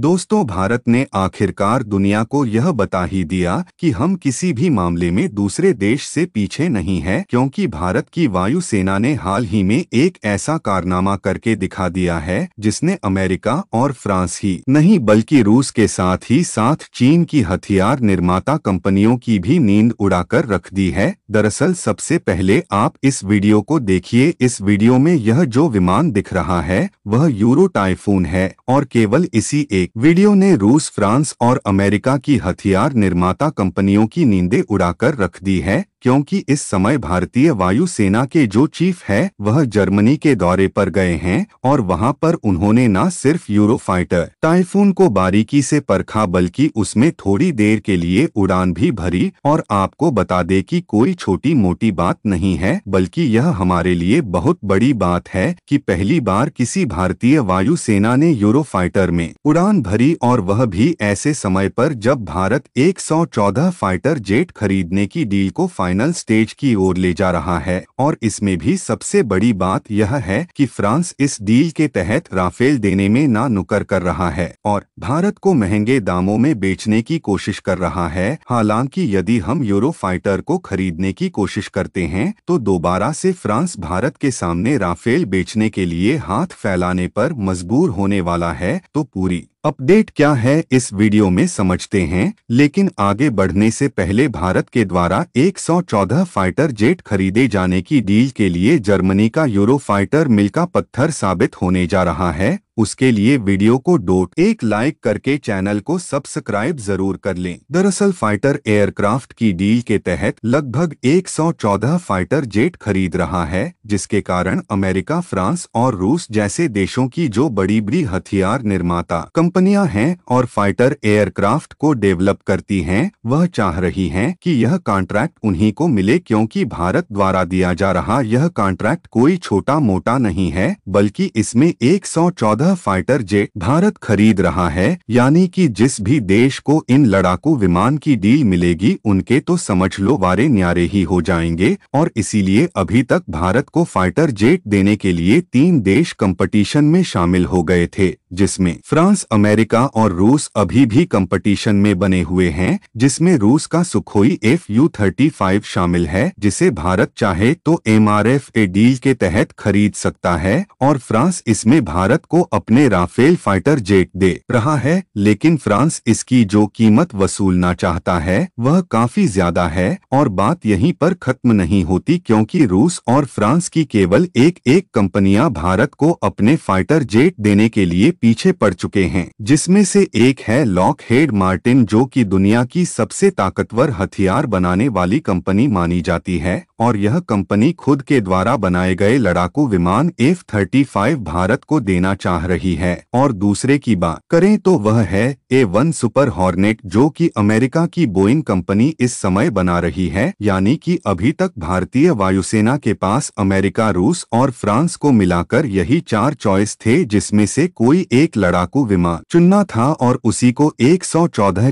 दोस्तों भारत ने आखिरकार दुनिया को यह बता ही दिया कि हम किसी भी मामले में दूसरे देश से पीछे नहीं हैं क्योंकि भारत की वायु सेना ने हाल ही में एक ऐसा कारनामा करके दिखा दिया है जिसने अमेरिका और फ्रांस ही नहीं बल्कि रूस के साथ ही साथ चीन की हथियार निर्माता कंपनियों की भी नींद उड़ाकर रख दी है दरअसल सबसे पहले आप इस वीडियो को देखिए इस वीडियो में यह जो विमान दिख रहा है वह यूरो टाइफून है और केवल इसी एक एक वीडियो ने रूस फ्रांस और अमेरिका की हथियार निर्माता कंपनियों की नींदें उड़ाकर रख दी है क्योंकि इस समय भारतीय वायुसेना के जो चीफ है वह जर्मनी के दौरे पर गए हैं और वहां पर उन्होंने न सिर्फ यूरोफाइटर टाइफून को बारीकी से परखा बल्कि उसमें थोड़ी देर के लिए उड़ान भी भरी और आपको बता दे कि कोई छोटी मोटी बात नहीं है बल्कि यह हमारे लिए बहुत बड़ी बात है कि पहली बार किसी भारतीय वायु सेना ने फाइटर में उड़ान भरी और वह भी ऐसे समय आरोप जब भारत एक फाइटर जेट खरीदने की डील को फाइनल फाइनल स्टेज की ओर ले जा रहा है और इसमें भी सबसे बड़ी बात यह है कि फ्रांस इस डील के तहत राफेल देने में ना नुकर कर रहा है और भारत को महंगे दामों में बेचने की कोशिश कर रहा है हालांकि यदि हम यूरो फाइटर को खरीदने की कोशिश करते हैं तो दोबारा से फ्रांस भारत के सामने राफेल बेचने के लिए हाथ फैलाने पर मजबूर होने वाला है तो पूरी अपडेट क्या है इस वीडियो में समझते हैं लेकिन आगे बढ़ने से पहले भारत के द्वारा 114 फाइटर जेट खरीदे जाने की डील के लिए जर्मनी का यूरो फाइटर मिल का पत्थर साबित होने जा रहा है उसके लिए वीडियो को डोट एक लाइक करके चैनल को सब्सक्राइब जरूर कर लें दरअसल फाइटर एयरक्राफ्ट की डील के तहत लगभग 114 फाइटर जेट खरीद रहा है जिसके कारण अमेरिका फ्रांस और रूस जैसे देशों की जो बड़ी बड़ी हथियार निर्माता कंपनियां हैं और फाइटर एयरक्राफ्ट को डेवलप करती हैं वह चाह रही है की यह कॉन्ट्रैक्ट उन्ही को मिले क्यूँकी भारत द्वारा दिया जा रहा यह कॉन्ट्रैक्ट कोई छोटा मोटा नहीं है बल्कि इसमें एक चौदह फाइटर जेट भारत खरीद रहा है यानी कि जिस भी देश को इन लड़ाकू विमान की डील मिलेगी उनके तो समझ लो वारे न्यारे ही हो जाएंगे और इसीलिए अभी तक भारत को फाइटर जेट देने के लिए तीन देश कंपटीशन में शामिल हो गए थे जिसमें फ्रांस अमेरिका और रूस अभी भी कंपटीशन में बने हुए हैं जिसमें रूस का Sukhoi F U thirty five शामिल है जिसे भारत चाहे तो M R F A deal के तहत खरीद सकता है और फ्रांस इसमें भारत को अपने राफेल फाइटर जेट दे रहा है लेकिन फ्रांस इसकी जो कीमत वसूलना चाहता है वह काफी ज्यादा है और बात यहीं पर खत्म नहीं होती क्योंकि रूस और फ्रांस की केवल एक एक कंपनियां भारत को अपने फाइटर जेट देने के लिए पीछे पड़ चुके हैं जिसमे ऐसी एक है लॉक हेड मार्टिन जो की दुनिया की सबसे ताकतवर हथियार बनाने वाली कंपनी मानी जाती है और यह कंपनी खुद के द्वारा बनाए गए लड़ाकू विमान एफ थर्टी फाइव भारत को देना चाह रही है और दूसरे की बात करें तो वह है ए वन सुपर हॉर्नेट जो कि अमेरिका की बोइंग कंपनी इस समय बना रही है यानी कि अभी तक भारतीय वायुसेना के पास अमेरिका रूस और फ्रांस को मिलाकर यही चार चॉइस थे जिसमें से कोई एक लड़ाकू विमान चुनना था और उसी को एक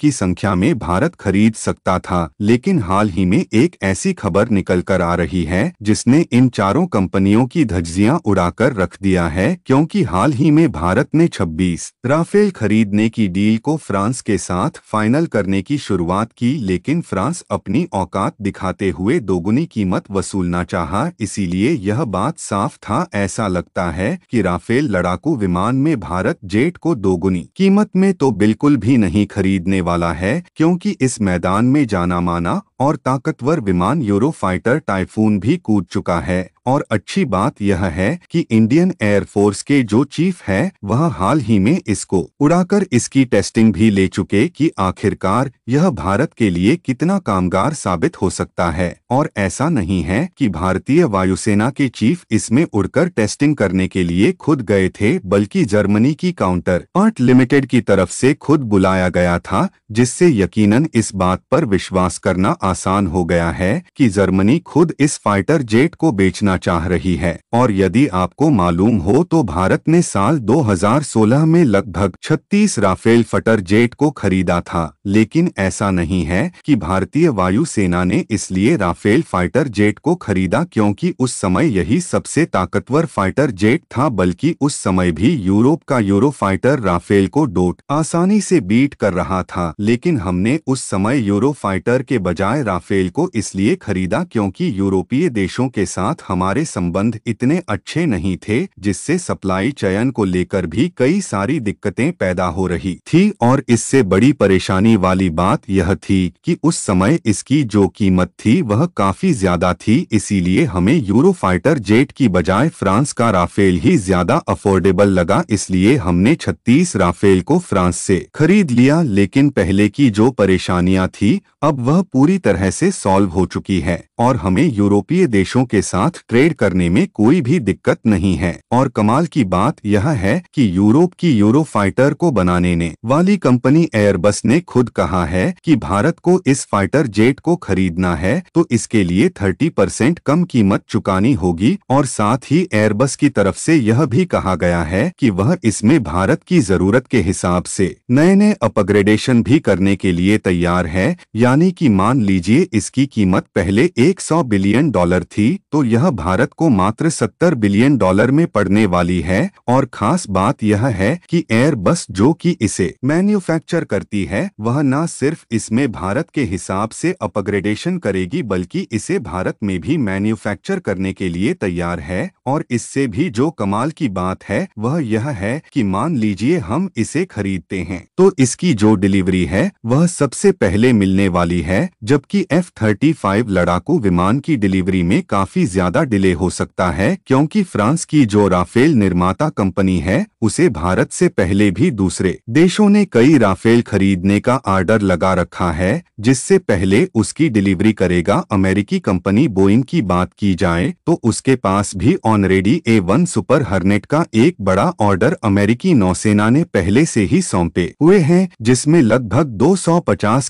की संख्या में भारत खरीद सकता था लेकिन हाल ही में एक ऐसी खबर कर आ रही है जिसने इन चारों कंपनियों की धज्जियां उड़ाकर रख दिया है क्योंकि हाल ही में भारत ने 26 राफेल खरीदने की डील को फ्रांस के साथ फाइनल करने की शुरुआत की लेकिन फ्रांस अपनी औकात दिखाते हुए दोगुनी कीमत वसूलना चाह इसीलिए यह बात साफ था ऐसा लगता है की राफेल लड़ाकू विमान में भारत जेट को दोगुनी कीमत में तो बिल्कुल भी नहीं खरीदने वाला है क्योंकि इस मैदान में जाना माना और ताकतवर विमान यूरोफाइटर टाइफून भी कूद चुका है और अच्छी बात यह है कि इंडियन एयरफोर्स के जो चीफ है वह हाल ही में इसको उड़ाकर इसकी टेस्टिंग भी ले चुके कि आखिरकार यह भारत के लिए कितना कामगार साबित हो सकता है और ऐसा नहीं है कि भारतीय वायुसेना के चीफ इसमें उड़कर टेस्टिंग करने के लिए खुद गए थे बल्कि जर्मनी की काउंटर अर्ट लिमिटेड की तरफ से खुद बुलाया गया था जिससे यकीनन इस बात पर विश्वास करना आसान हो गया है कि जर्मनी खुद इस फाइटर जेट को बेचना करना चाह रही है और यदि आपको मालूम हो तो भारत ने साल 2016 में लगभग 36 राफेल फटर जेट को खरीदा था लेकिन ऐसा नहीं है कि भारतीय वायुसेना ने इसलिए राफेल फाइटर जेट को खरीदा क्योंकि उस समय यही सबसे ताकतवर फाइटर जेट था बल्कि उस समय भी यूरोप का यूरो फाइटर राफेल को डोट आसानी से बीट कर रहा था लेकिन हमने उस समय यूरो फाइटर के बजाय राफेल को इसलिए खरीदा क्योंकि यूरोपीय देशों के साथ हमारे हमारे संबंध इतने अच्छे नहीं थे जिससे सप्लाई चयन को लेकर भी कई सारी दिक्कतें पैदा हो रही थी और इससे बड़ी परेशानी वाली बात यह थी कि उस समय इसकी जो कीमत थी वह काफी ज्यादा थी इसीलिए हमें यूरो फाइटर जेट की बजाय फ्रांस का राफेल ही ज्यादा अफोर्डेबल लगा इसलिए हमने छत्तीस राफेल को फ्रांस से खरीद लिया लेकिन पहले की जो परेशानियां थी अब वह पूरी तरह से सॉल्व हो चुकी है और हमें यूरोपीय देशों के साथ ट्रेड करने में कोई भी दिक्कत नहीं है और कमाल की बात यह है कि यूरोप की यूरो फाइटर को बनाने ने वाली कंपनी एयरबस ने खुद कहा है कि भारत को इस फाइटर जेट को खरीदना है तो इसके लिए 30 परसेंट कम कीमत चुकानी होगी और साथ ही एयरबस की तरफ से यह भी कहा गया है कि वह इसमें भारत की जरूरत के हिसाब से नए नए अपग्रेडेशन भी करने के लिए तैयार है यानी कि मान लीजिए इसकी कीमत पहले 100 बिलियन डॉलर थी तो यह भारत को मात्र 70 बिलियन डॉलर में पड़ने वाली है और खास बात यह है कि एयरबस जो कि इसे मैन्युफैक्चर करती है वह न सिर्फ इसमें भारत के हिसाब से अपग्रेडेशन करेगी बल्कि इसे भारत में भी मैन्युफैक्चर करने के लिए तैयार है और इससे भी जो कमाल की बात है वह यह है कि मान लीजिए हम इसे खरीदते हैं तो इसकी जो डिलीवरी है वह सबसे पहले मिलने वाली है जबकि एफ थर्टी लड़ाकू विमान की डिलीवरी में काफी ज्यादा डिले हो सकता है क्योंकि फ्रांस की जो राफेल निर्माता कंपनी है उसे भारत से पहले भी दूसरे देशों ने कई राफेल खरीदने का आर्डर लगा रखा है जिससे पहले उसकी डिलीवरी करेगा अमेरिकी कंपनी बोइंग की बात की जाए तो उसके पास भी already A one super hornet का एक बड़ा ऑर्डर अमेरिकी नौसेना ने पहले से ही सौंपे हुए है जिसमे लगभग दो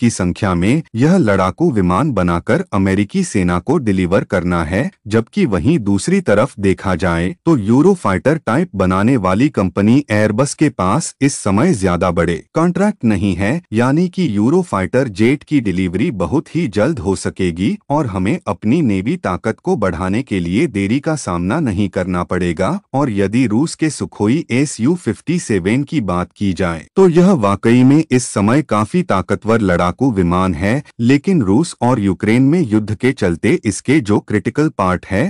की संख्या में यह लड़ाकू विमान बनाकर अमेरिकी सेना को डिलीवर करना है जबकि जबकि वहीं दूसरी तरफ देखा जाए तो यूरोफाइटर टाइप बनाने वाली कंपनी एयरबस के पास इस समय ज्यादा बड़े कॉन्ट्रैक्ट नहीं है यानी कि यूरोफाइटर जेट की डिलीवरी बहुत ही जल्द हो सकेगी और हमें अपनी नेवी ताकत को बढ़ाने के लिए देरी का सामना नहीं करना पड़ेगा और यदि रूस के सुखोई एस यू फिफ्टी की बात की जाए तो यह वाकई में इस समय काफी ताकतवर लड़ाकू विमान है लेकिन रूस और यूक्रेन में युद्ध के चलते इसके जो क्रिटिकल पार्ट है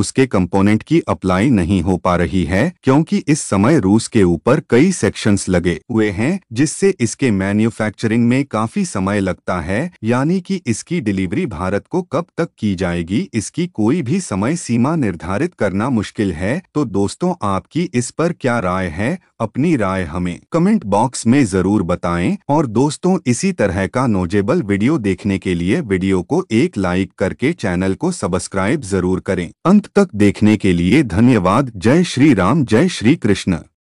उसके कंपोनेंट की अप्लाई नहीं हो पा रही है क्योंकि इस समय रूस के ऊपर कई सेक्शंस लगे हुए हैं जिससे इसके मैन्युफैक्चरिंग में काफी समय लगता है यानी कि इसकी डिलीवरी भारत को कब तक की जाएगी इसकी कोई भी समय सीमा निर्धारित करना मुश्किल है तो दोस्तों आपकी इस पर क्या राय है अपनी राय हमें कमेंट बॉक्स में जरूर बताएं और दोस्तों इसी तरह का नोजेबल वीडियो देखने के लिए वीडियो को एक लाइक करके चैनल को सब्सक्राइब जरूर करें अंत अंत तक देखने के लिए धन्यवाद जय श्री राम जय श्री कृष्ण